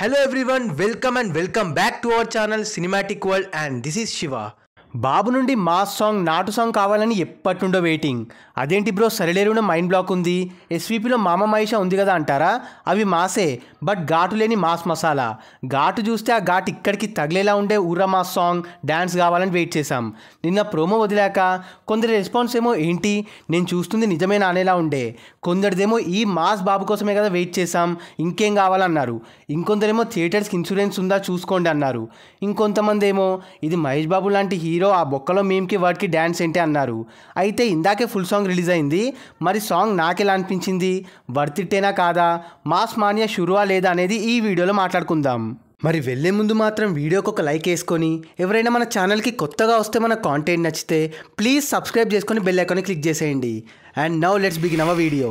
hello everyone welcome and welcome back to our channel cinematic world and this is Shiva Babu నుండి మా song నాటు song కావాలని ఎప్పటి నుండో వెయిటింగ్ అదేంటి బ్రో సరిలేరున మైండ్ బ్లాక్ ఉంది ఎస్వీపీలో మామ మహిష ఉంది కదా అంటారా అవి మాసే బట్ ఘాటు లేని మాస్ మసాలా ఘాటు చూస్తే ఆ ఘాట్ ఇక్కడికి తగిలేలా ఉండే ఊర్రా మాస్ సాంగ్ డ్యాన్స్ కావాలని వెయిట్ చేశాం నిన్న ప్రోమో వదిలాక కొందరి రెస్పాన్స్ ఏమో ఏంటి నేను చూస్తుంది నిజమే అనేలా ఉండే కొందరిదేమో ఈ మాస్ బాబు కోసమే కదా వెయిట్ చేశాం ఇంకేం కావాలన్నారు ఇంకొందరేమో థియేటర్స్కి ఇన్సూరెన్స్ ఉందా చూసుకోండి అన్నారు ఇంకొంతమంది ఏమో ఇది మహేష్ బాబు లాంటి హీరో ఆ బొక్కలో మేమ్కి వాడికి డ్యాన్స్ ఏంటి అన్నారు అయితే ఇందాకే ఫుల్ సాంగ్ రిలీజ్ అయింది మరి సాంగ్ నాకెలా అనిపించింది వర్తిట్టేనా కాదా మాస్ మానియా షురువా లేదా అనేది ఈ వీడియోలో మాట్లాడుకుందాం మరి వెళ్ళే ముందు మాత్రం వీడియోకి ఒక లైక్ వేసుకొని ఎవరైనా మన ఛానల్కి కొత్తగా వస్తే మన కాంటెంట్ నచ్చితే ప్లీజ్ సబ్స్క్రైబ్ చేసుకొని బెల్ ఐకాన్ క్లిక్ చేసేయండి and now let's begin our video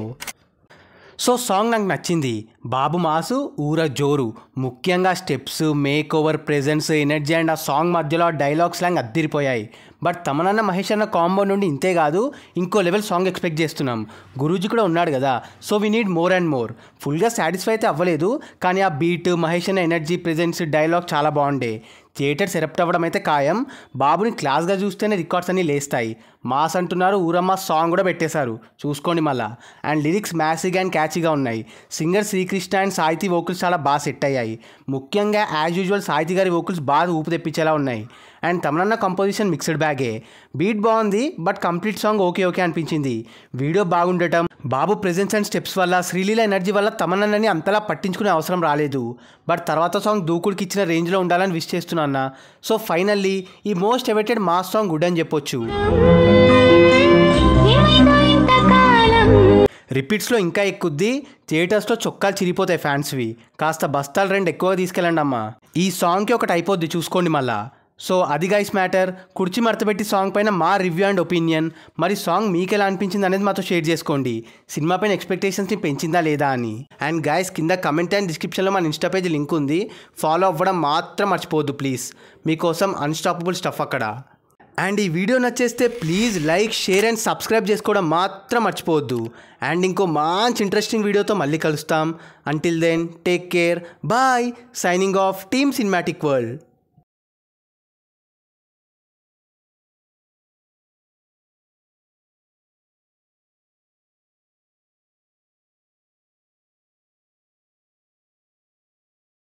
so song నాకు నచ్చింది బాబు మాసు ఊర జోరు ముఖ్యంగా steps make over presence energy and ఆ సాంగ్ మధ్యలో డైలాగ్స్ లాంగ్ అద్దిరిపోయాయి బట్ తమనన్న మహేష్ అన్న కాంబో నుండి ఇంతే కాదు ఇంకో లెవెల్ సాంగ్ ఎక్స్పెక్ట్ చేస్తున్నాం గురూజీ కూడా ఉన్నాడు కదా so we need more and more ఫుల్గా సాటిస్ఫై అయితే అవ్వలేదు కానీ ఆ బీట్ మహేష్ అన్న ఎనర్జీ ప్రెజెన్స్ డైలాగ్ చాలా బాగుండే థియేటర్స్ ఎరప్ట్ అవ్వడం అయితే ఖాయం బాబుని క్లాస్గా చూస్తేనే రికార్డ్స్ అన్నీ లేస్తాయి మాస్ అంటున్నారు ఊరమ్మ సాంగ్ కూడా పెట్టేశారు చూసుకోండి మళ్ళా అండ్ లిరిక్స్ మ్యాసిగ్ అండ్ క్యాచిగా ఉన్నాయి singer Srikrishna and Sahithi vocals చాలా బాగా సెట్ అయ్యాయి ముఖ్యంగా యాజ్ యూజువల్ సాహితీ గారి వోకల్స్ బాగా ఊపు తెప్పించేలా ఉన్నాయి అండ్ తమనన్న కంపోజిషన్ మిక్స్డ్ బ్యాగే బీట్ బాగుంది but complete song okay okay అనిపించింది వీడియో బాగుండటం బాబు ప్రెజెన్స్ అండ్ స్టెప్స్ వల్ల శ్రీలీల ఎనర్జీ వల్ల తమనన్నని అంతలా పట్టించుకునే అవసరం రాలేదు బట్ తర్వాత సాంగ్ దూకుడికి ఇచ్చిన రేంజ్లో ఉండాలని విష్ చేస్తున్నాన్న సో ఫైనల్లీ ఈ most awaited mass song good అని చెప్పొచ్చు రిపీట్స్లో ఇంకా ఎక్కుద్ది థియేటర్స్లో చొక్కాలు చిరిగిపోతాయి ఫ్యాన్స్వి కాస్త బస్తాలు రెండు ఎక్కువ తీసుకెళ్ళండి అమ్మా ఈ సాంగ్కి ఒకటి అయిపోద్ది చూసుకోండి మళ్ళా సో అది గైస్ మ్యాటర్ కుర్చి మడతపెట్టి సాంగ్ పైన మా రివ్యూ అండ్ ఒపీనియన్ మరి సాంగ్ మీకు ఎలా అనిపించింది అనేది మాతో షేర్ చేసుకోండి సినిమా పైన ఎక్స్పెక్టేషన్స్ని పెంచిందా లేదా అని అండ్ గైస్ కింద కమెంట్ అండ్ డిస్క్రిప్షన్లో మన ఇన్స్టా పేజ్ లింక్ ఉంది ఫాలో అవ్వడం మాత్రం మర్చిపోవద్దు ప్లీజ్ మీకోసం అన్స్టాపబుల్ స్టఫ్ అక్కడ అండ్ ఈ వీడియో నచ్చేస్తే please like share and subscribe చేసుకోవడం మాత్రం మర్చిపోవద్దు అండ్ ఇంకో మంచి ఇంట్రెస్టింగ్ వీడియోతో మళ్ళీ కలుస్తాం until then take care bye signing off team cinematic world